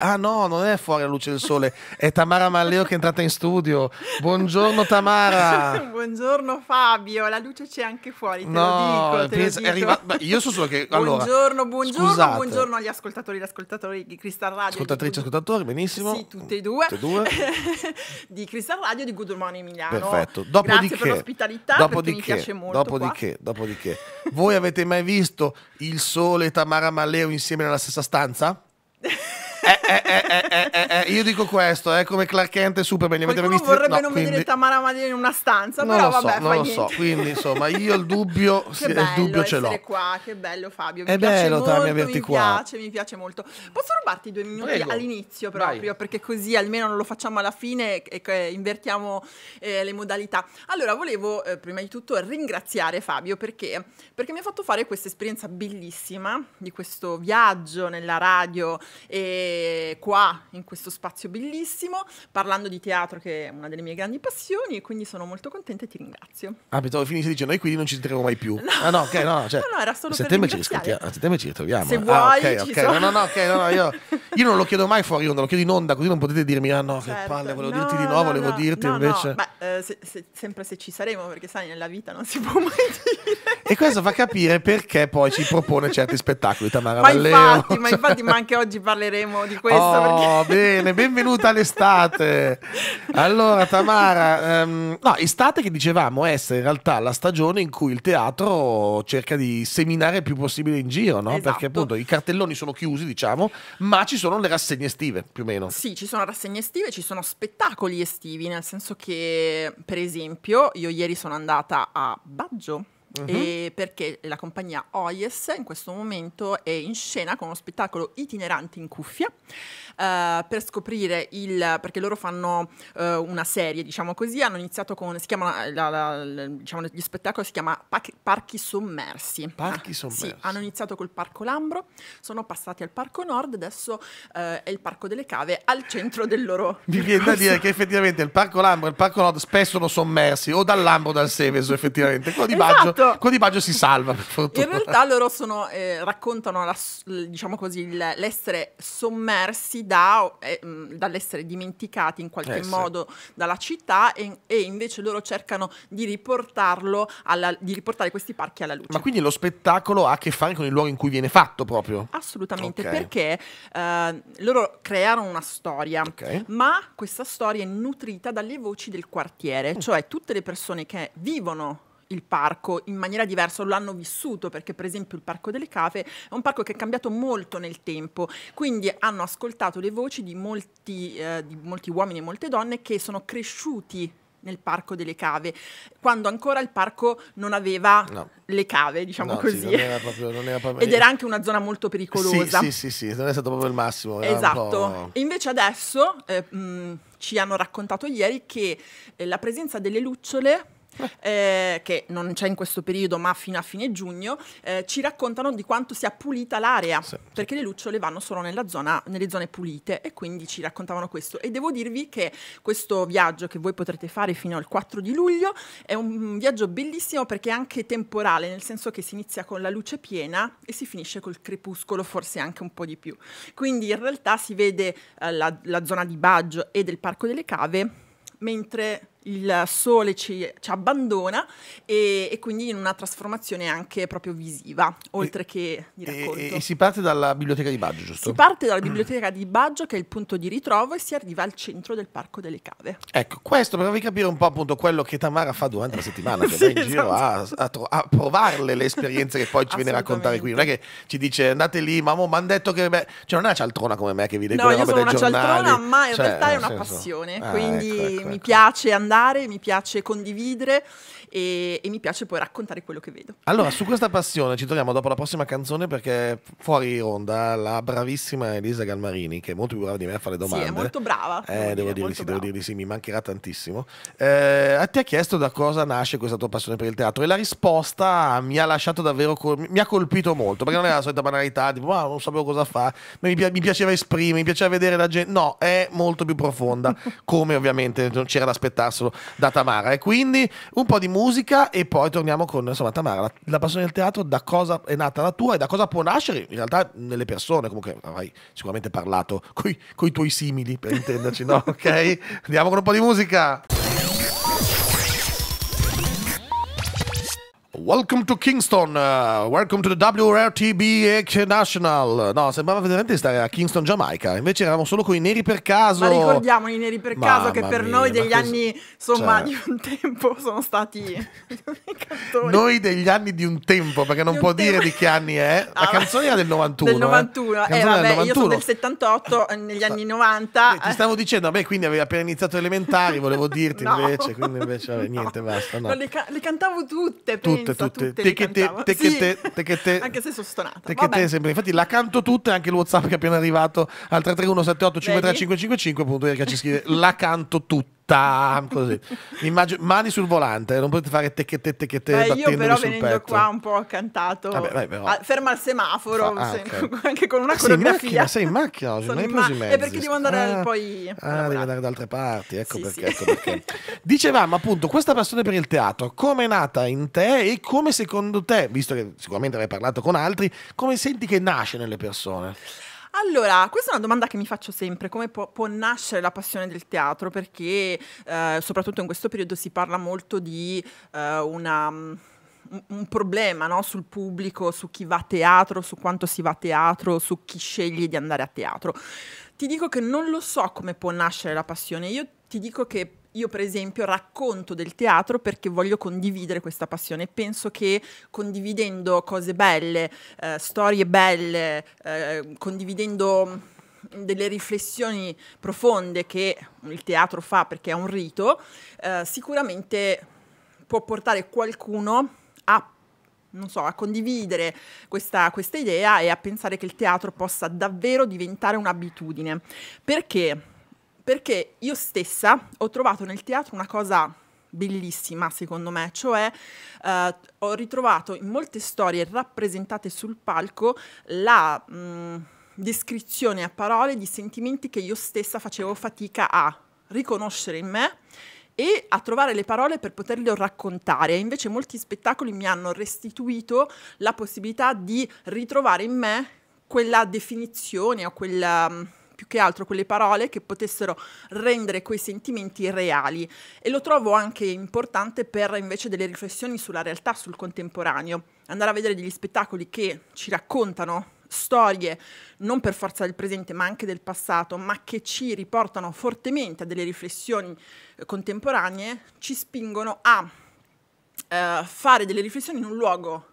Ah no, non è fuori la luce del sole, è Tamara Malleo che è entrata in studio. Buongiorno Tamara. Buongiorno Fabio, la luce c'è anche fuori, te no, lo dico. Te pensa, lo dico. Arriva... io so solo che... Allora, buongiorno, buongiorno, scusate. buongiorno agli ascoltatori e ascoltatori di Crystal Radio. Ascoltatrici e ascoltatori, benissimo. Sì, tutte e due. Tutte e due. di Crystal Radio e di Good Morning Emiliano. Perfetto. Dopodiché, Grazie per l'ospitalità, dopodiché, mi piace molto Dopodiché, qua. dopodiché. Voi avete mai visto il sole e Tamara Malleo insieme nella stessa stanza? Eh eh, eh, eh, eh, io dico questo, è come Clark Kent e Superman. Li vorrebbe no, non quindi... vedere Tamara Madina in una stanza, non però lo so, vabbè, non lo niente. so. Quindi insomma, io il dubbio, che bello il dubbio ce l'ho. qua, che bello Fabio. Mi è bello Tami averti qua. Mi piace, mi piace molto. Posso rubarti due minuti Prego. all'inizio proprio, Vai. perché così almeno non lo facciamo alla fine e, invertiamo eh, le modalità. Allora, volevo prima di tutto ringraziare Fabio perché, perché mi ha fatto fare questa esperienza bellissima di questo viaggio nella radio e essere qua in questo spazio bellissimo, parlando di teatro che è una delle mie grandi passioni e quindi sono molto contenta e ti ringrazio. Ah, pensavo finissi dicendo noi qui non ci sentiremo mai più. No, ah, no, ok, no, cioè, no, no era solo a settembre, ci a settembre ci ritroviamo. Se ah, vuoi, ah, ok, ok, sono. no, no, ok, no, no io, io, non lo chiedo mai fuori onda, lo chiedo in onda, così non potete dirmi ah no, certo. che palle, volevo no, dirti di no, no volevo dirti invece. Beh, eh, se, se, sempre se ci saremo, perché sai, nella vita non si può mai dire. E questo fa capire perché poi ci propone certi spettacoli Tamara ma Valleo. Infatti, ma cioè infatti, ma anche oggi parleremo di questo. Oh, perché... bene, benvenuta all'estate. Allora, Tamara, um, no, estate che dicevamo essere in realtà la stagione in cui il teatro cerca di seminare il più possibile in giro, no? Esatto. Perché appunto i cartelloni sono chiusi, diciamo, ma ci sono le rassegne estive, più o meno. Sì, ci sono rassegne estive, ci sono spettacoli estivi, nel senso che, per esempio, io ieri sono andata a Baggio Uh-huh. perché la compagnia Oyes in questo momento è in scena con uno spettacolo itinerante in cuffia eh, per scoprire il... perché loro fanno eh, una serie, diciamo così, hanno iniziato con... si chiama... Eh, la, la, la, diciamo, gli spettacoli si chiama Pac- Parchi Sommersi. Parchi ah, Sommersi. sì, hanno iniziato col Parco Lambro, sono passati al Parco Nord, adesso eh, è il Parco delle Cave al centro del loro... Mi viene da dire che effettivamente il Parco Lambro e il Parco Nord spesso sono sommersi o dal Lambro o dal Seveso effettivamente. Quello di, esatto. Baggio, quello di Baggio si salva per fortuna. In realtà loro sono, eh, raccontano la, diciamo così, l'essere sommersi da, eh, dall'essere dimenticati in qualche eh, modo sì. dalla città e, e, invece loro cercano di riportarlo, alla, di riportare questi parchi alla luce. Ma quindi lo spettacolo ha a che fare con il luogo in cui viene fatto proprio? Assolutamente, okay. perché eh, loro crearono una storia, okay. ma questa storia è nutrita dalle voci del quartiere, mm. cioè tutte le persone che vivono il parco in maniera diversa, l'hanno vissuto perché per esempio il Parco delle Cave è un parco che è cambiato molto nel tempo, quindi hanno ascoltato le voci di molti, eh, di molti uomini e molte donne che sono cresciuti nel parco delle cave, quando ancora il parco non aveva no. le cave, diciamo no, così. Sì, era proprio, era proprio... Ed era anche una zona molto pericolosa. Sì, sì, sì, sì. non è stato proprio il massimo. Esatto. E invece adesso eh, mh, mm, ci hanno raccontato ieri che eh, la presenza delle lucciole eh, che non c'è in questo periodo ma fino a fine giugno, eh, ci raccontano di quanto sia pulita l'area, sì, perché sì. le lucciole vanno solo zona, nelle zone pulite e quindi ci raccontavano questo. E devo dirvi che questo viaggio che voi potrete fare fino al 4 di luglio è un viaggio bellissimo perché è anche temporale, nel senso che si inizia con la luce piena e si finisce col crepuscolo, forse anche un po' di più. Quindi in realtà si vede eh, la, la zona di Baggio e del Parco delle Cave, mentre il sole ci, ci abbandona e, e, quindi in una trasformazione anche proprio visiva, oltre e, che di racconto. E, e, si parte dalla biblioteca di Baggio, giusto? Si parte dalla biblioteca di Baggio, che è il punto di ritrovo, e si arriva al centro del Parco delle Cave. Ecco, questo per farvi capire un po' appunto quello che Tamara fa durante la settimana, cioè sì, va in esatto. giro a, esatto. a, a, provarle le esperienze che poi ci viene a raccontare qui. Non è che ci dice andate lì, ma mi hanno detto che... Beh, cioè non è una cialtrona come me che vi leggo no, le robe dei giornali. No, io sono una cialtrona, ma in cioè, realtà è una senso. passione, ah, quindi ecco, ecco, mi ecco. piace andare parlare, mi piace condividere e, e mi piace poi raccontare quello che vedo. Allora, su questa passione ci troviamo dopo la prossima canzone perché fuori onda la bravissima Elisa Galmarini, che è molto più brava di me a fare domande. Sì, è molto brava. Eh, devo, dire, sì, devo dire di sì, mi mancherà tantissimo. Eh, ti ha chiesto da cosa nasce questa tua passione per il teatro e la risposta mi ha lasciato davvero, col- mi ha colpito molto, perché non è la solita banalità, tipo, ah, non sapevo cosa fare, mi, pi- mi piaceva esprimere, mi piaceva vedere la gente, no, è molto più profonda, come ovviamente non c'era da aspettarselo da Tamara. E quindi un po' di musica musica e poi torniamo con insomma, Tamara. La, la, passione del teatro, da cosa è nata la tua e da cosa può nascere in realtà nelle persone? Comunque avrai sicuramente parlato con i tuoi simili, per intenderci, no? Ok? Andiamo con un po' di musica. Welcome to Kingston, uh, welcome to the WRTB National. No, sembrava veramente di stare a Kingston, Giamaica. Invece eravamo solo con i neri per caso. Ma ricordiamo i neri per caso Mamma che per mia, noi degli anni, insomma, cioè... di un tempo sono stati Noi degli anni di un tempo, perché non può tempo. dire di che anni è. La ah, canzone era del 91. Del 91. Eh. Eh, vabbè, 91. io sono del 78, negli anni 90. Eh, ti stavo dicendo, a quindi avevi appena iniziato elementari, volevo dirti no. invece, quindi invece vabbè, niente, no. basta. No. Le, ca le, cantavo tutte, tutte tutte, tutte. Te te, Anche se sono stonata. Te te sempre. Infatti la canto tutte, anche il WhatsApp che è appena arrivato al 331 78 53 555 appunto perché ci scrive la canto tutte tam, così. Immagino, mani sul volante, non potete fare tecchette, tecchette, Beh, Io però venendo petto. qua un po' accantato, Vabbè, vai, però. A, ferma al semaforo, ah, okay. anche con una ah, coreografia. Sei in macchina, sei in macchina oggi, non hai preso eh, ma- È perché devo andare ah, poi... Ah, devi andare da altre parti, ecco sì, perché. Sì. Ecco perché. Dicevamo appunto, questa passione per il teatro, come è nata in te e come secondo te, visto che sicuramente avrai parlato con altri, come senti che nasce nelle persone? Allora, questa è una domanda che mi faccio sempre, come può, può nascere la passione del teatro? Perché eh, soprattutto in questo periodo si parla molto di eh, una mm, un problema no? sul pubblico, su chi va a teatro, su quanto si va a teatro, su chi sceglie di andare a teatro. Ti dico che non lo so come può nascere la passione, io ti dico che io per esempio racconto del teatro perché voglio condividere questa passione. Penso che condividendo cose belle, eh, storie belle, eh, condividendo delle riflessioni profonde che il teatro fa perché è un rito, eh, sicuramente può portare qualcuno a, so, a condividere questa, questa idea e a pensare che il teatro possa davvero diventare un'abitudine. Perché? perché io stessa ho trovato nel teatro una cosa bellissima secondo me, cioè eh, ho ritrovato in molte storie rappresentate sul palco la mh, mm, descrizione a parole di sentimenti che io stessa facevo fatica a riconoscere in me e a trovare le parole per poterle raccontare. Invece molti spettacoli mi hanno restituito la possibilità di ritrovare in me quella definizione o quella mm, più che altro quelle parole che potessero rendere quei sentimenti reali e lo trovo anche importante per invece delle riflessioni sulla realtà, sul contemporaneo, andare a vedere degli spettacoli che ci raccontano storie non per forza del presente ma anche del passato, ma che ci riportano fortemente a delle riflessioni eh, contemporanee, ci spingono a eh, fare delle riflessioni in un luogo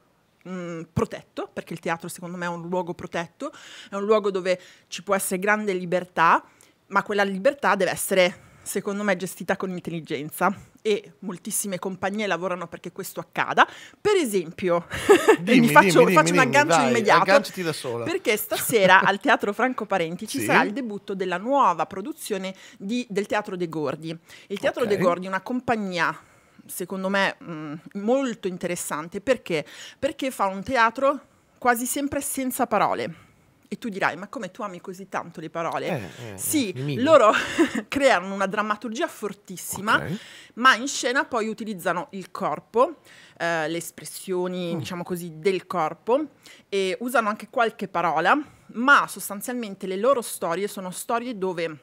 mh, mm, protetto, perché il teatro secondo me è un luogo protetto, è un luogo dove ci può essere grande libertà, ma quella libertà deve essere secondo me gestita con intelligenza e moltissime compagnie lavorano perché questo accada. Per esempio, dimmi, faccio, dimmi, faccio dimmi, un aggancio vai, immediato da sola. perché stasera al Teatro Franco Parenti ci sì? sarà il debutto della nuova produzione di, del Teatro De Gordi. Il Teatro okay. De Gordi è una compagnia secondo me mm, molto interessante perché? Perché fa un teatro quasi sempre senza parole. E tu dirai, ma come tu ami così tanto le parole? Eh, eh, eh sì, eh, loro creano una drammaturgia fortissima, okay. ma in scena poi utilizzano il corpo, eh, le espressioni, mm. diciamo così, del corpo e usano anche qualche parola, ma sostanzialmente le loro storie sono storie dove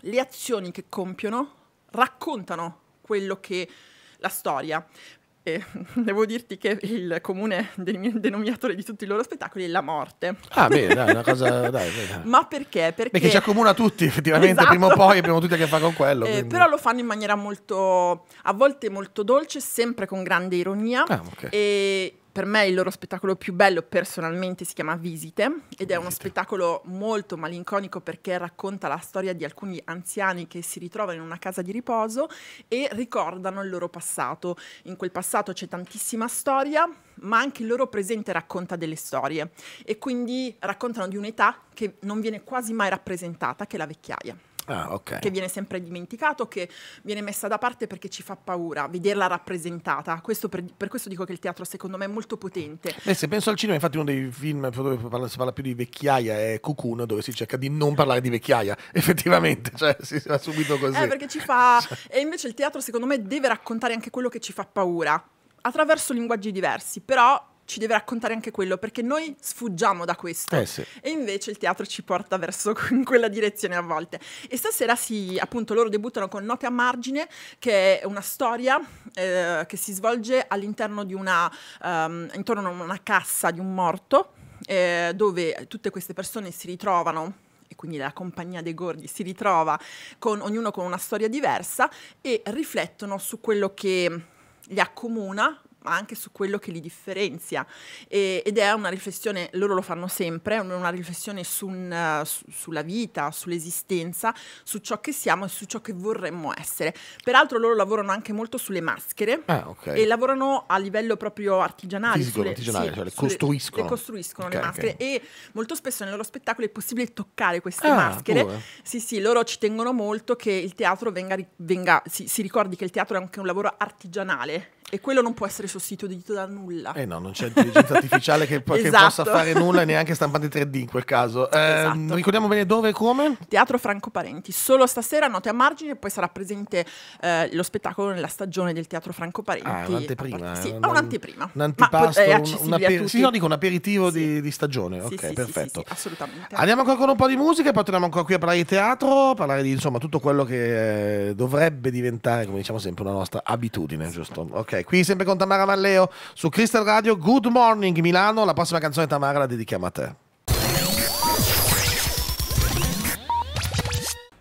le azioni che compiono raccontano quello che la storia. E devo dirti che il comune denominatore di tutti i loro spettacoli è la morte. Ah, bene, dai, una cosa. Dai, dai. Ma perché? Perché, perché ci accomuna tutti, effettivamente, esatto. prima o poi abbiamo tutti a che fare con quello. Eh, però lo fanno in maniera molto, a volte molto dolce, sempre con grande ironia. Ah, okay. E per me il loro spettacolo più bello personalmente si chiama Visite ed è uno spettacolo molto malinconico perché racconta la storia di alcuni anziani che si ritrovano in una casa di riposo e ricordano il loro passato. In quel passato c'è tantissima storia, ma anche il loro presente racconta delle storie e quindi raccontano di un'età che non viene quasi mai rappresentata, che è la vecchiaia. Ah, okay. Che viene sempre dimenticato, che viene messa da parte perché ci fa paura vederla rappresentata. Questo per, per, questo dico che il teatro, secondo me, è molto potente. Beh, se penso al cinema, infatti, uno dei film dove parla, si parla più di vecchiaia è Cocoon, dove si cerca di non parlare di vecchiaia, effettivamente, cioè si fa subito eh, così. Eh, perché ci fa. Cioè e invece il teatro, secondo me, deve raccontare anche quello che ci fa paura attraverso linguaggi diversi, però ci deve raccontare anche quello, perché noi sfuggiamo da questo. Eh sì. E invece il teatro ci porta verso in quella direzione a volte. E stasera si, appunto, loro debuttano con Note a margine, che è una storia eh, che si svolge all'interno di una, um, intorno a una cassa di un morto, eh, dove tutte queste persone si ritrovano e quindi la compagnia dei gordi si ritrova con ognuno con una storia diversa e riflettono su quello che li accomuna ma anche su quello che li differenzia. E, ed è una riflessione, loro lo fanno sempre, è una riflessione su un, su, sulla vita, sull'esistenza, su ciò che siamo e su ciò che vorremmo essere. Peraltro loro lavorano anche molto sulle maschere ah, okay. e lavorano a livello proprio artigianale. Fisico, sulle, artigianale, sì, cioè le sulle, costruiscono. Le costruiscono okay, le maschere okay. e molto spesso nei loro spettacoli è possibile toccare queste ah, maschere. Pure. Sì, sì, loro ci tengono molto che il teatro venga, venga si, si ricordi che il teatro è anche un lavoro artigianale e quello non può essere sostituito da nulla. Eh no, non c'è intelligenza artificiale che, esatto. che, possa esatto. fare nulla e neanche stampante 3D in quel caso. Eh, esatto. Ricordiamo bene dove e come? Teatro Franco Parenti. Solo stasera, note a margine, poi sarà presente eh, lo spettacolo nella stagione del Teatro Franco Parenti. Ah, un'anteprima. sì, eh, un, un'anteprima. Un antipasto, Ma, un, eh, aper- sì, no, dico un aperitivo sì. di, di, stagione. Sì, ok, perfetto. assolutamente. Andiamo ancora con un po' di musica e poi torniamo ancora qui a parlare di teatro, parlare di insomma tutto quello che eh, dovrebbe diventare, come diciamo sempre, una nostra abitudine, giusto? Ok, qui sempre con Tamara Tamara Valleo su Crystal Radio. Good Morning Milano, la prossima canzone Tamara la dedichiamo a te.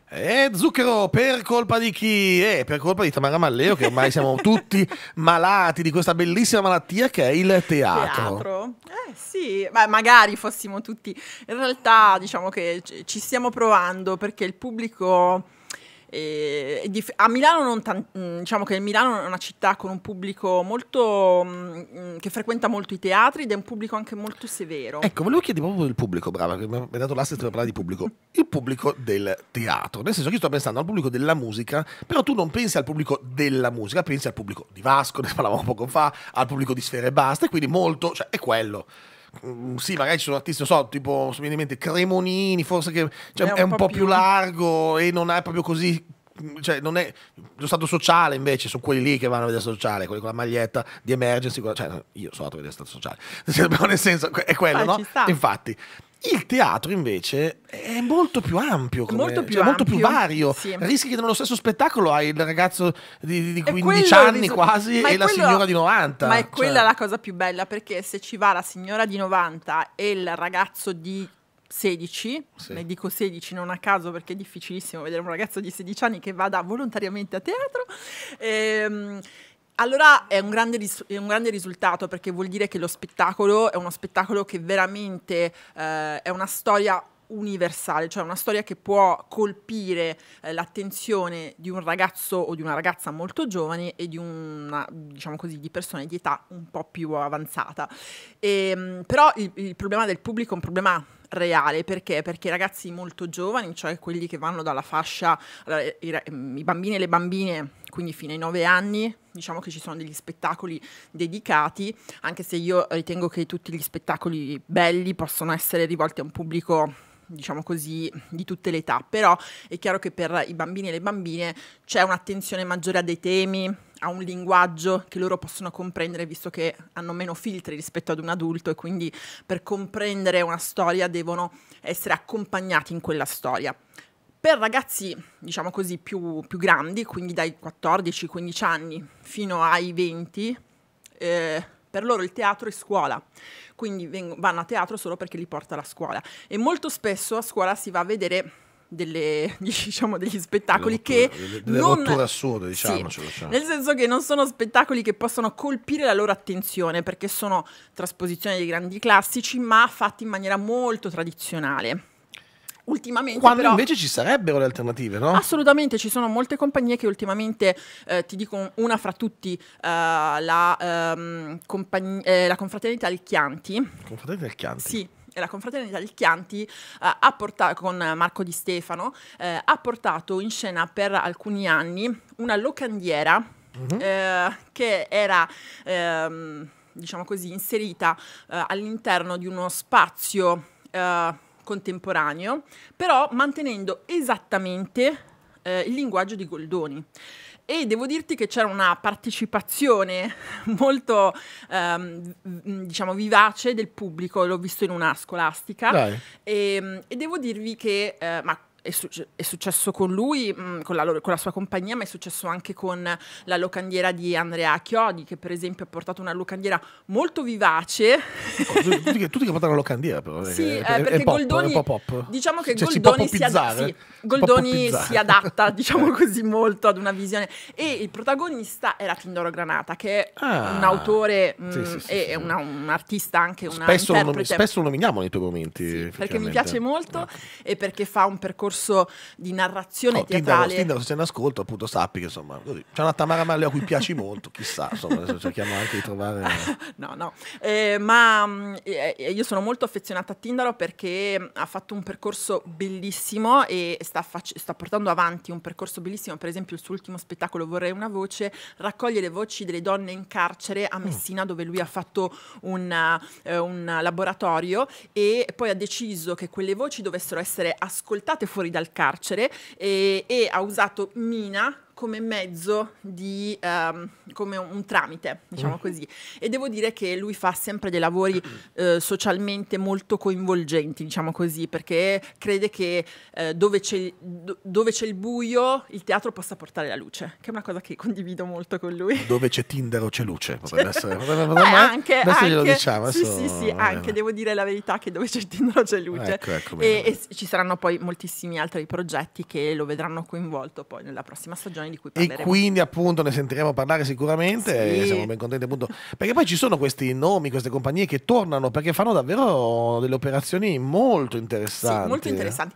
E zucchero per colpa di chi? Eh, per colpa di Tamara Malleo, che ormai siamo tutti malati di questa bellissima malattia che è il teatro. teatro. Eh sì, Beh, magari fossimo tutti. In realtà diciamo che ci stiamo provando perché il pubblico e, eh, e a Milano non tan- mm, diciamo che Milano è una città con un pubblico molto mh, mm, mm, che frequenta molto i teatri ed è un pubblico anche molto severo. Ecco, volevo chiedere proprio il pubblico, brava, mi ha dato l'assist per parlare di pubblico. Il pubblico del teatro, nel senso che io sto pensando al pubblico della musica, però tu non pensi al pubblico della musica, pensi al pubblico di Vasco, ne parlavamo poco fa, al pubblico di Sfera e Basta, e quindi molto, cioè è quello. Mm, sì, magari ci sono artisti, non so, tipo, mi in mente Cremonini, forse che cioè, è, un, è un po', po più... più largo e non è proprio così mm, cioè non è lo stato sociale invece sono quelli lì che vanno a vedere sociale quelli con la maglietta di emergency cioè io sono andato a vedere stato sociale nel senso è quello ah, no infatti il teatro invece è molto più ampio, come, molto, più cioè, ampio, molto più vario. Sì. Rischi che nello stesso spettacolo hai il ragazzo di, di 15 anni riso... quasi ma e la signora di 90. Ma è quella cioè... la cosa più bella perché se ci va la signora di 90 e il ragazzo di 16, sì. ne dico 16 non a caso perché è difficilissimo vedere un ragazzo di 16 anni che vada volontariamente a teatro. Ehm, allora è un, grande, è un, grande risultato perché vuol dire che lo spettacolo è uno spettacolo che veramente eh, è una storia universale, cioè una storia che può colpire eh, l'attenzione di un ragazzo o di una ragazza molto giovane e di una, diciamo così, di persone di età un po' più avanzata. E, ehm, però il, il problema del pubblico è un problema reale perché? Perché i ragazzi molto giovani, cioè quelli che vanno dalla fascia, allora, eh, i, mm, i, bambini e le bambine, quindi fino ai 9 anni, diciamo che ci sono degli spettacoli dedicati, anche se io ritengo che tutti gli spettacoli belli possono essere rivolti a un pubblico diciamo così, di tutte le età, però è chiaro che per i bambini e le bambine c'è un'attenzione maggiore a dei temi, a un linguaggio che loro possono comprendere visto che hanno meno filtri rispetto ad un adulto e quindi per comprendere una storia devono essere accompagnati in quella storia. Per ragazzi, diciamo così, più, più grandi, quindi dai 14-15 anni fino ai 20, eh, per loro il teatro è scuola, quindi vengono, vanno a teatro solo perché li porta la scuola. E molto spesso a scuola si va a vedere delle, diciamo, degli spettacoli rottura, che delle, delle non, assurde, diciamo, sì, cioè. nel senso che non sono spettacoli che possono colpire la loro attenzione perché sono trasposizioni dei grandi classici ma fatti in maniera molto tradizionale Ultimamente Quando però, invece ci sarebbero le alternative, no? Assolutamente, ci sono molte compagnie che ultimamente, eh, ti dico una fra tutti, eh, la, ehm, eh, la Confraternita del Chianti. Confraternita del Chianti? Sì, la confraternita del Chianti eh, ha portato, con Marco Di Stefano eh, ha portato in scena per alcuni anni una locandiera mm -hmm. eh, che era ehm, diciamo così inserita eh, all'interno di uno spazio eh, contemporaneo, però mantenendo esattamente eh, il linguaggio di Goldoni. E devo dirti che c'era una partecipazione molto, ehm, diciamo, vivace del pubblico, l'ho visto in una scolastica. E, ehm, e, devo dirvi che, eh, ma è, suc- cioè, è, successo con lui, mh, mm, con, la loro, con, la sua compagnia, ma è successo anche con la locandiera di Andrea Chiodi, che per esempio ha portato una locandiera molto vivace. Oh, tutti, che, tutti che portano la locandiera, però. Eh, sì, eh, è, eh, perché è pop, Goldoni, è pop. diciamo che cioè, Goldoni, si, ad- sì, Goldoni si adatta, diciamo eh. così, molto ad una visione. E il protagonista era Tindoro Granata, che è ah, un autore mh, mm, sì, sì, e una, un artista anche, spesso interprete. Lo nomi- spesso lo nominiamo nei tuoi momenti. perché mi piace molto no. Ecco. e perché fa un percorso percorso di narrazione oh, teatrale. Tindaro, se ne ascolto, appunto, sappi che insomma, così. c'è una Tamara Marleo a cui piaci molto, chissà, insomma, adesso cerchiamo anche di trovare. no, no, eh, ma mm, eh, io sono molto affezionata a Tindaro perché ha fatto un percorso bellissimo e sta, fac- sta portando avanti un percorso bellissimo. Per esempio, il suo ultimo spettacolo, Vorrei una voce, raccoglie le voci delle donne in carcere a mm. Messina, mm. dove lui ha fatto una, eh, un laboratorio e poi ha deciso che quelle voci dovessero essere ascoltate fuori fuori dal carcere e, eh, e ha usato Mina come mezzo di, um, come un tramite, diciamo mm. così. E devo dire che lui fa sempre dei lavori eh, socialmente molto coinvolgenti, diciamo così, perché crede che eh, dove, c'è, do, dove, c'è, il buio il teatro possa portare la luce, che è una cosa che condivido molto con lui. Dove c'è Tinder o c'è luce, potrebbe essere. Beh, ma, anche, adesso anche, glielo diciamo. Adesso, sì, sì, sì, anche devo dire la verità che dove c'è Tinder o c'è luce. Ecco, ecco, e, e ci saranno poi moltissimi altri progetti che lo vedranno coinvolto poi nella prossima stagione canzoni di cui parleremo. E quindi appunto ne sentiremo parlare sicuramente, sì. siamo ben contenti appunto, perché poi ci sono questi nomi, queste compagnie che tornano perché fanno davvero delle operazioni molto interessanti. Sì, molto eh. interessanti.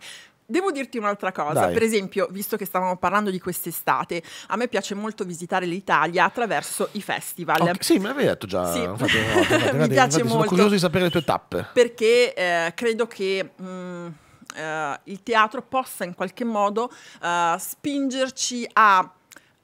Devo dirti un'altra cosa, Dai. per esempio, visto che stavamo parlando di quest'estate, a me piace molto visitare l'Italia attraverso i festival. Okay, sì, me l'avevi detto già. Sì. Infatti, no, infatti, mi infatti, piace molto. Sono curioso di sapere le tue tappe. Perché eh, credo che... Mh, mm, eh, il teatro possa in qualche modo eh, spingerci a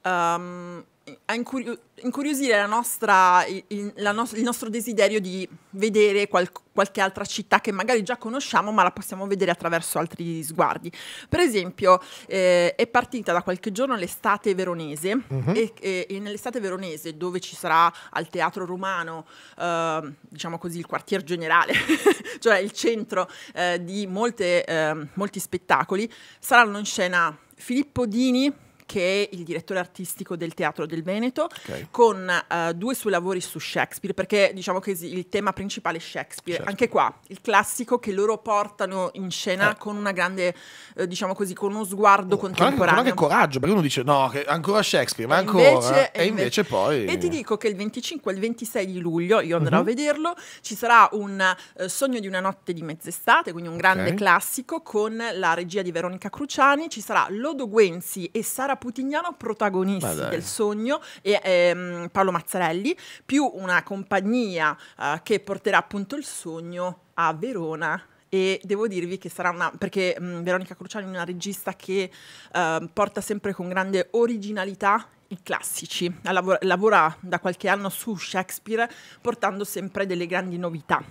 um, a incurio- incuriosire la nostra, il, la no- il, nostro desiderio di vedere qual- qualche altra città che magari già conosciamo, ma la possiamo vedere attraverso altri sguardi. Per esempio, eh, è partita da qualche giorno l'estate veronese, uh-huh. e, e, e, nell'estate veronese, dove ci sarà al Teatro Romano, eh, diciamo così, il quartier generale, cioè il centro eh, di molte, ehm, molti spettacoli, saranno in scena Filippo Dini che è il direttore artistico del Teatro del Veneto, okay. con uh, due suoi lavori su Shakespeare, perché diciamo che il tema principale è Shakespeare. Certo. Anche qua, il classico che loro portano in scena eh. con una grande, eh, diciamo così, con uno sguardo oh, contemporaneo. Ma che coraggio, perché uno dice no, che ancora Shakespeare, ma e ancora... Invece, e invece, invece poi... E ti dico che il 25 e il 26 di luglio, io andrò uh -huh. a mhm. vederlo, ci sarà un uh, Sogno di una notte di mezz'estate, quindi un grande okay. classico, con la regia di Veronica Cruciani, ci sarà Lodo Guenzi e Sara Putignano protagonisti del sogno e ehm, Paolo Mazzarelli, più una compagnia eh, che porterà appunto il sogno a Verona e devo dirvi che sarà una perché mh, mm, Veronica Cruciani è una regista che eh, porta sempre con grande originalità i classici, lavora, lavora da qualche anno su Shakespeare portando sempre delle grandi novità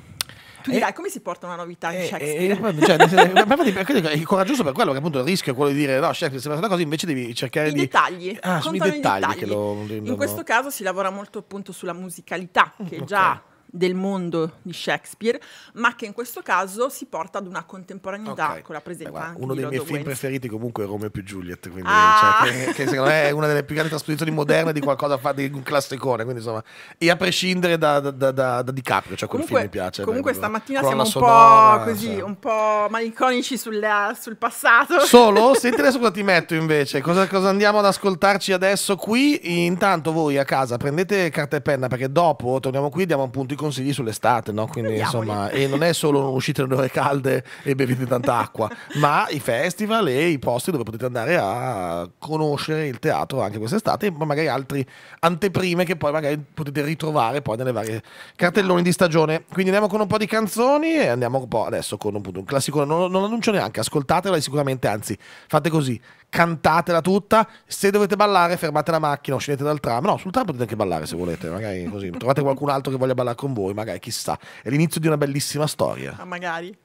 tu dirai come si porta una novità in Shakespeare? Cioè, ma è coraggioso per quello che appunto il rischio è quello di dire no, Shakespeare sembra una cosa, invece devi cercare I di... Dettagli. Ah, i dettagli. dettagli. Lo, in questo caso si lavora molto appunto sulla musicalità, che okay. già del mondo di Shakespeare, ma che in questo caso si porta ad una contemporaneità okay. con la presenza Beh, guarda, Uno dei miei film Wayne. preferiti comunque è Romeo più Juliet, quindi, ah. cioè, che, che, secondo me è una delle più grandi trasposizioni moderne di qualcosa fatto di un classicone, quindi insomma, e a prescindere da, da, da, da DiCaprio, cioè quel comunque, film mi piace. Comunque beh, stamattina siamo un sonora, po' cioè. così, cioè. un po' malinconici sulla, sul passato. Solo? Senti adesso cosa ti metto invece, cosa, cosa andiamo ad ascoltarci adesso qui? Intanto voi a casa prendete carta e penna perché dopo torniamo qui, diamo un punto di consigli sull'estate, no? Quindi Andiamo insomma, e non è solo uscite le ore calde e bevete tanta acqua, ma i festival e i posti dove potete andare a conoscere il teatro anche quest'estate, ma magari altre anteprime che poi magari potete ritrovare poi nelle varie cartelloni di stagione. Quindi andiamo con un po' di canzoni e andiamo un po' adesso con un, un classico, non, non annuncio neanche, ascoltatela sicuramente, anzi fate così, cantatela tutta. Se dovete ballare, fermate la macchina o scendete dal tram. No, sul tram potete anche ballare se volete, magari così. Trovate qualcun altro che voglia ballare con voi, magari chissà. È l'inizio di una bellissima storia. Ah, magari.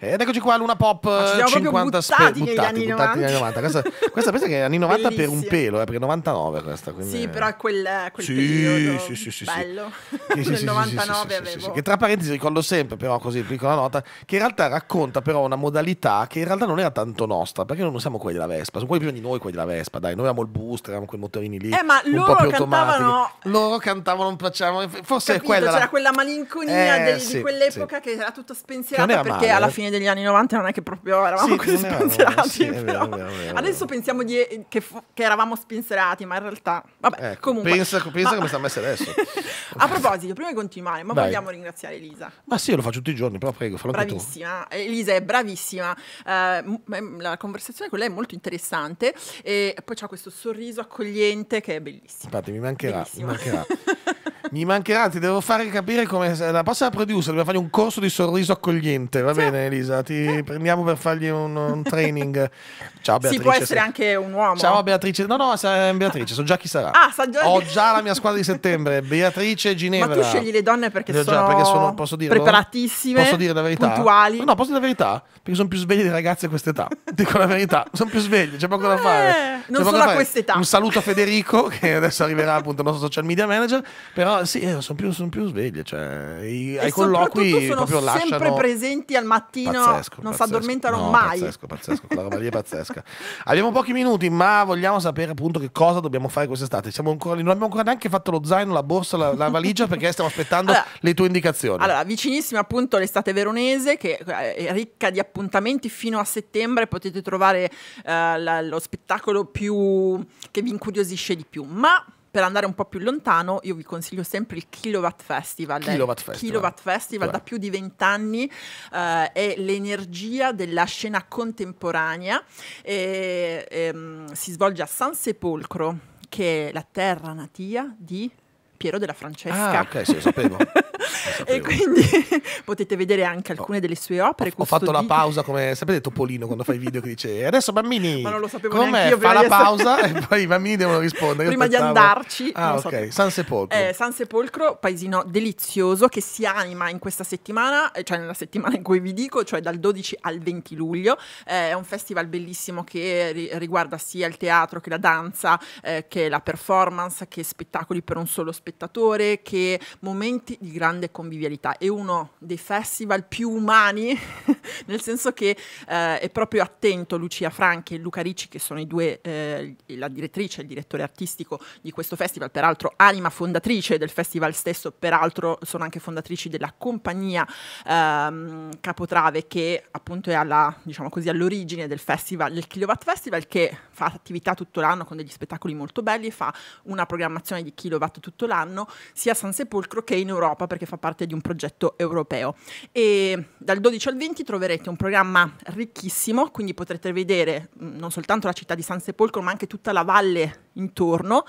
Ed eccoci qua, Luna Pop ah, 50 buttati, spe- buttati, negli, buttati anni 90. Questa, questa pensa che è anni 90 per un pelo, eh, perché è 99 questa. Sì, è... però quel, quel sì, periodo sì, sì, sì, bello. Sì, sì, Nel 99 avevo. Che tra parentesi ricordo sempre, però così, piccola nota, che in realtà racconta però una modalità che in realtà non era tanto nostra, perché noi non siamo quelli della Vespa, sono quelli più di noi quelli della Vespa, dai, noi avevamo il booster, avevamo quei motorini lì. Eh, ma loro cantavano... Loro cantavano, facciamo... Forse Capito, quella... C'era la... quella malinconia eh, del, di quell'epoca che era tutta spensierata perché alla eh. fine fine degli anni 90 non è che proprio eravamo sì, così spensierati. Sì, vero, Adesso pensiamo di, eh, che, che, eravamo spensierati, ma in realtà... Vabbè, ecco, comunque... Pensa, pensa ma... come sta messa adesso. a proposito, prima di continuare, ma Dai. vogliamo ringraziare Elisa. Ma sì, lo faccio tutti i giorni, però prego, fallo Bravissima, Elisa è bravissima. Uh, la conversazione con lei è molto interessante e poi c'ha questo sorriso accogliente che è bellissimo. Infatti mi mancherà, bellissimo. mi mancherà. Mi mancherà, ti devo fare capire come la prossima producer, dobbiamo fargli un corso di sorriso accogliente, va sì. bene Elisa? Ti prendiamo per fargli un, un training. Ciao Beatrice. Si può essere anche un uomo. Ciao Beatrice. No, no, eh, Beatrice, so già chi sarà. Ah, sa già... Ho già la mia squadra di settembre, Beatrice Ginevra. Ma tu scegli le donne perché, sono, già, perché sono posso preparatissime, posso dire la verità? puntuali. No, posso dire la verità? Perché sono più svegli di ragazze a quest'età. Dico la verità, sono più svegli, c'è poco eh, da fare. non solo a quest'età. Un saluto a Federico che adesso arriverà appunto il nostro social media manager, però sì, eh, sono più, son più sveglie, cioè, i, ai colloqui sono proprio lasciano... sempre presenti al mattino, pazzesco, non si addormentano no, mai. Pazzesco, pazzesco, la roba lì è pazzesca. Abbiamo pochi minuti, ma vogliamo sapere appunto che cosa dobbiamo fare quest'estate. Siamo ancora, non abbiamo ancora neanche fatto lo zaino, la borsa, la, la valigia, perché stiamo aspettando allora, le tue indicazioni. Allora, vicinissima appunto l'estate veronese, che eh, è ricca di appuntamenti fino a settembre, potete trovare eh, la, lo spettacolo più che vi incuriosisce di più, ma per andare un po' più lontano, io vi consiglio sempre il Kilowatt Festival. Kilowatt Festival, Kilowatt Festival da più di vent'anni eh, è l'energia della scena contemporanea. E, ehm, si svolge a San Sepolcro, che è la terra natia di Piero della Francesca. Ah, ok, sì, lo sapevo. e quindi potete vedere anche alcune delle sue opere. Ho, ho fatto la pausa come sapete Topolino quando fai i video che dice adesso bambini ma non lo sapevo io. fa la pausa e poi i bambini devono rispondere. Prima pensavo... di andarci. Ah ok, sapevo. San Sepolcro. Eh, San Sepolcro, paesino delizioso che si anima in questa settimana, eh, cioè nella settimana in cui vi dico, cioè dal 12 al 20 luglio. Eh, è un festival bellissimo che ri- riguarda sia il teatro che la danza, eh, che la performance, che spettacoli per un solo spettatore, che momenti di grande convivialità. È uno dei festival più umani, nel senso che eh, è proprio attento Lucia Franchi e Luca Ricci, che sono i due, eh, la direttrice e il direttore artistico di questo festival, peraltro anima fondatrice del festival stesso, peraltro sono anche fondatrici della compagnia ehm, Capotrave che appunto è alla, diciamo così, all'origine del festival, del Kilowatt Festival, che fa attività tutto l'anno con degli spettacoli molto belli e fa una programmazione di kilowatt tutto l'anno, sia a San Sepolcro che in Europa perché fa parte di un progetto europeo. E dal 12 al 20 troverete un programma ricchissimo, quindi potrete vedere mm, non soltanto la città di San Sepolcro ma anche tutta la valle intorno,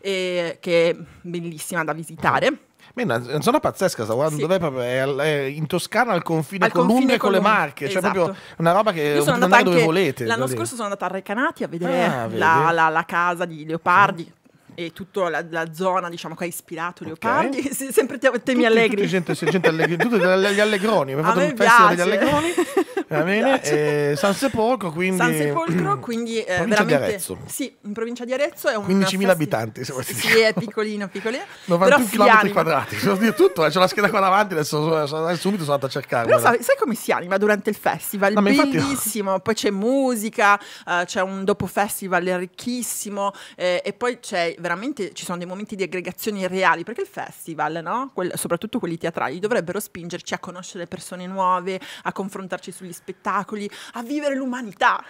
eh, che è bellissima da visitare. Beh, una, una zona pazzesca, sta guardando, sì. dov'è proprio? È, è, in Toscana al confine al con l'Umbria e con, le Marche, esatto. cioè proprio esatto. una roba che Io sono dove volete. L'anno scorso sono andata a Recanati a vedere ah, la, la, la, casa di Leopardi, sì e tutta la, la, zona diciamo, che ha ispirato Leopardi, okay. sì, sempre temi tutti, allegri. Tutti gente, gente allegri, tutti gli allegroni, abbiamo fatto un festival degli allegroni. Va bene, eh, San Sepolcro, quindi... San Sepolcro, quindi eh, provincia di Arezzo. Sì, in provincia di Arezzo è un... 15.000 abitanti, se sì, sì, è piccolino, piccolino. 91 km quadrati, devo dire tutto, eh, c'ho la scheda qua davanti, adesso, eh, subito sono andato a cercare. Però sai, sai, come si anima durante il festival? No, Bellissimo, poi c'è musica, uh, c'è un dopo festival ricchissimo eh, e poi c'è veramente ci sono dei momenti di aggregazione reali, perché il festival, no? Quell soprattutto quelli teatrali, dovrebbero spingerci a conoscere persone nuove, a confrontarci sugli spettacoli, a vivere l'umanità.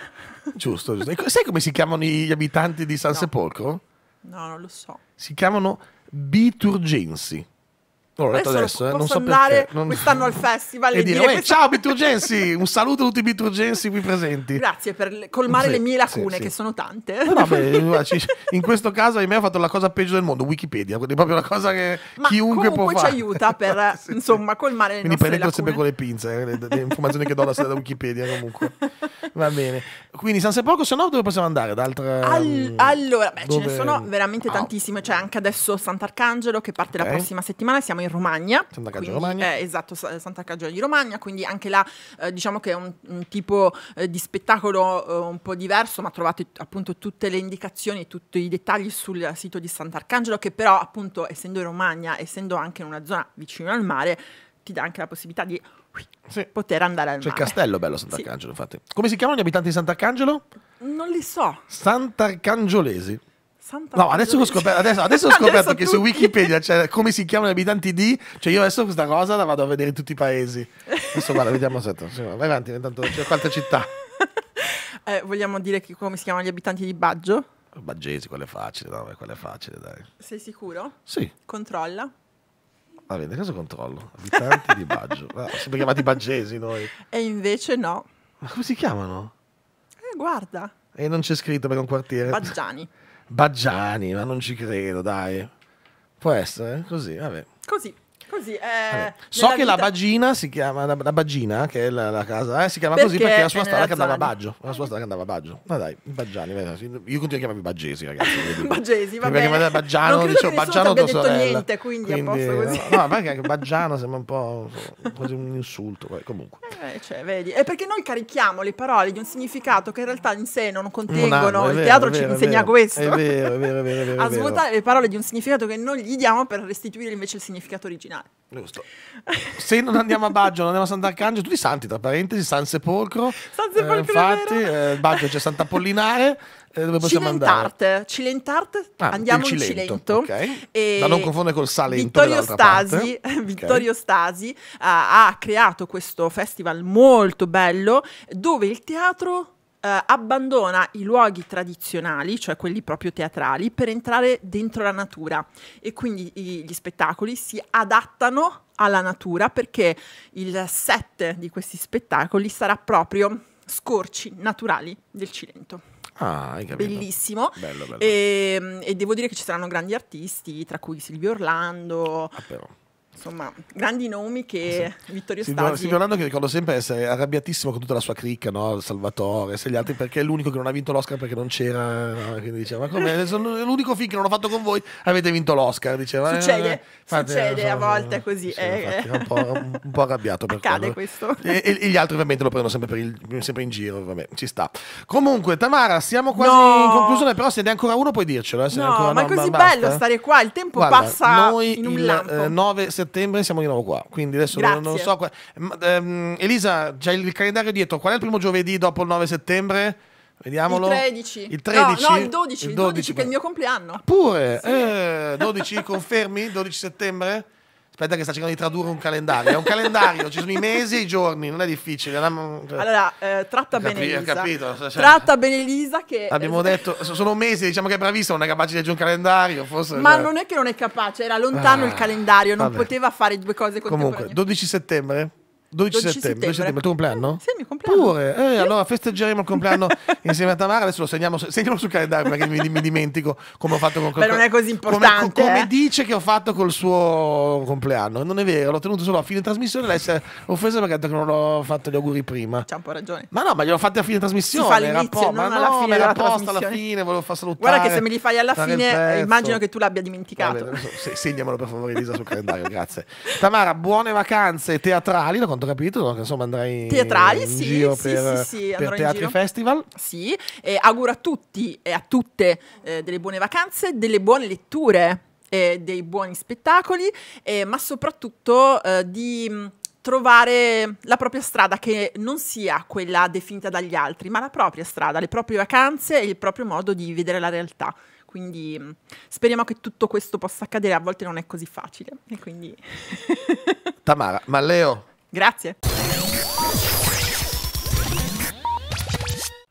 Giusto, giusto. E sai come si chiamano gli abitanti di San no. Sepolcro? No, non lo so. Si chiamano biturgensi. Non l'ho detto adesso, adesso eh. non so andare perché. Non... quest'anno al festival e, e dire, dire questa... ciao Biturgensi, un saluto a tutti i Biturgensi qui presenti. Grazie per colmare sì, le mie lacune, sì, che sì. sono tante. Vabbè, in questo caso ahimè ha fatto la cosa peggio del mondo, Wikipedia, quindi è proprio una cosa che Ma chiunque può fare. comunque ci aiuta per, insomma, colmare le quindi nostre lacune. sempre con le pinze, eh, le, le, informazioni che do la sera da Wikipedia comunque. Va bene. Quindi San Sepolcro, se no dove possiamo andare? D'altra... All allora, beh, dove... ce ne sono veramente ah. tantissime, cioè anche adesso Sant'Arcangelo che parte okay. la prossima settimana, siamo in in Romagna. Santa Caggia Romagna. Eh, esatto, Santa Caggia di Romagna, quindi anche là eh, diciamo che è un, un tipo eh, di spettacolo eh, un po' diverso, ma trovate appunto tutte le indicazioni, tutti i dettagli sul sito di Sant'Arcangelo, che però appunto essendo in Romagna, essendo anche in una zona vicino al mare, ti dà anche la possibilità di sì. poter andare al C'è mare. C'è il castello bello Sant'Arcangelo, sì. infatti. Come si chiamano gli abitanti di Sant'Arcangelo? Non li so. Sant'Arcangiolesi. Santa no, adesso ho scoperto, adesso, adesso ho scoperto adesso che tutti. su Wikipedia c'è cioè, come si chiamano gli abitanti di. Cioè, io adesso questa cosa la vado a vedere in tutti i paesi. Adesso guarda, vediamo se. Vai avanti, intanto c'è quante città. Eh, vogliamo dire che, come si chiamano gli abitanti di Baggio? Baggesi, quello è facile, no, quello è facile, dai. Sei sicuro? Sì. Controlla. Va bene, cosa controllo. Abitanti di Baggio. Siamo sempre chiamati Baggesi noi. E invece no. Ma come si chiamano? Eh, guarda. E non c'è scritto per un quartiere. Baggiani. Baggiani, ma non ci credo, dai. Può essere così, vabbè. Così. Così, eh, so che vita... la Bagina si chiama, la, la Bagina, che è la, la casa, eh, si chiama perché così perché la sua strada che andava a Baggio, la sua strada che andava a Baggio. Ma dai, Baggiani, io continuo a chiamarmi Baggesi, ragazzi. Baggesi, va bene. Perché Baggiano, non dicevo Baggiano tua sorella. niente, quindi, quindi a posto così. No, no anche Baggiano sembra un po' quasi un insulto, comunque. Eh, cioè, vedi, è perché noi carichiamo le parole di un significato che in realtà in sé non contengono, no, no, il teatro vero, ci insegna vero, questo. È vero, è vero, è vero. È vero a svuotare le parole di un significato che noi gli diamo per restituire invece il significato originale finale. Giusto. Se non andiamo a Baggio, non andiamo a Sant'Arcangelo, tutti i santi, tra parentesi, San Sepolcro. San Sepolcro. Eh, infatti, eh, Baggio c'è Sant'Apollinare. Eh, dove possiamo Cilentarte. andare? Cilentarte, ah, andiamo in Cilento. In Cilento. Okay. Da non confondere col Salento. Vittorio Stasi, Vittorio okay. Stasi uh, ha creato questo festival molto bello dove il teatro eh, abbandona i luoghi tradizionali, cioè quelli proprio teatrali, per entrare dentro la natura e quindi i, gli spettacoli si adattano alla natura perché il set di questi spettacoli sarà proprio scorci naturali del Cilento. Ah, Bellissimo. Bello, bello. E, ehm, e, devo dire che ci saranno grandi artisti, tra cui Silvio Orlando. Ah, insomma, grandi nomi che sì. Vittorio Silvio, Stasi... Silvio Orlando che ricordo sempre essere arrabbiatissimo con tutta la sua cricca, no? Salvatore, se gli altri, perché è l'unico che non ha vinto l'Oscar perché non c'era, no? quindi diceva, come, sono l'unico film che non ho fatto con voi, avete vinto l'Oscar, diceva. Succede, eh, succede, so, a volte è così. Sì, eh. infatti, un, po', un, po', arrabbiato per Accade quello. questo. E, e, e, gli altri ovviamente lo prendono sempre, il, sempre, in giro, vabbè, ci sta. Comunque, Tamara, siamo quasi no. in conclusione, però se ne è ancora uno puoi dircelo. Eh, no, ancora, ma è così ma bello eh. stare qua, il tempo Guarda, passa noi in un il, lampo. 9 eh, settembre settembre siamo di nuovo qua. Quindi adesso non, non, so. Qua... Ehm, Elisa, c'è il calendario dietro. Qual è il primo giovedì dopo il 9 settembre? Vediamolo. Il 13. Il 13. No, no il 12. Il 12, il 12 che è il mio compleanno. Ah, pure. Sì. Eh, 12, confermi? 12 settembre? Aspetta che sta cercando di tradurre un calendario. È un calendario, ci sono i mesi e i giorni, non è difficile. Cioè, allora, eh, tratta bene Elisa. Capito, cioè, cioè, tratta bene Elisa che... Abbiamo detto, sono mesi, diciamo che è bravissima, non è capace di leggere un calendario, forse... Ma cioè... non è che non è capace, era lontano ah, il calendario, non vabbè. poteva fare due cose contemporaneamente. Comunque, 12 settembre, 12, 12 settembre, settembre. 12 il tuo compleanno? Sì, il mio compleanno. Pure, eh, allora festeggeremo il compleanno insieme a Tamara. Adesso lo segniamo, segniamo sul calendario perché mi, mi, dimentico come ho fatto con quel Beh, non è così importante. Come, come eh? dice che ho fatto col suo compleanno. Non è vero, l'ho tenuto solo a fine trasmissione. Lei si è offesa perché ha detto che non l'ho fatto gli auguri prima. C'ha un po' ragione. Ma no, ma gliel'ho fatti a fine trasmissione. Si fa era po- ma alla no, fine. Era apposta alla fine, volevo far salutare. Guarda che se me li fai alla fine, eh, immagino che tu l'abbia dimenticato. Vabbè, so, segnamelo per favore, Elisa, sul calendario. Grazie. Tamara, buone vacanze teatrali. La quanto ho capito, insomma andrai Teatrali, in sì, giro sì, per, sì, per teatri e festival. Sì, eh, auguro a tutti e a tutte eh, delle buone vacanze, delle buone letture, eh, dei buoni spettacoli, eh, ma soprattutto eh, di mm, trovare la propria strada che non sia quella definita dagli altri, ma la propria strada, le proprie vacanze e il proprio modo di vedere la realtà. Quindi mm, speriamo che tutto questo possa accadere, a volte non è così facile. Quindi... Tamara, ma Leo, Grazie.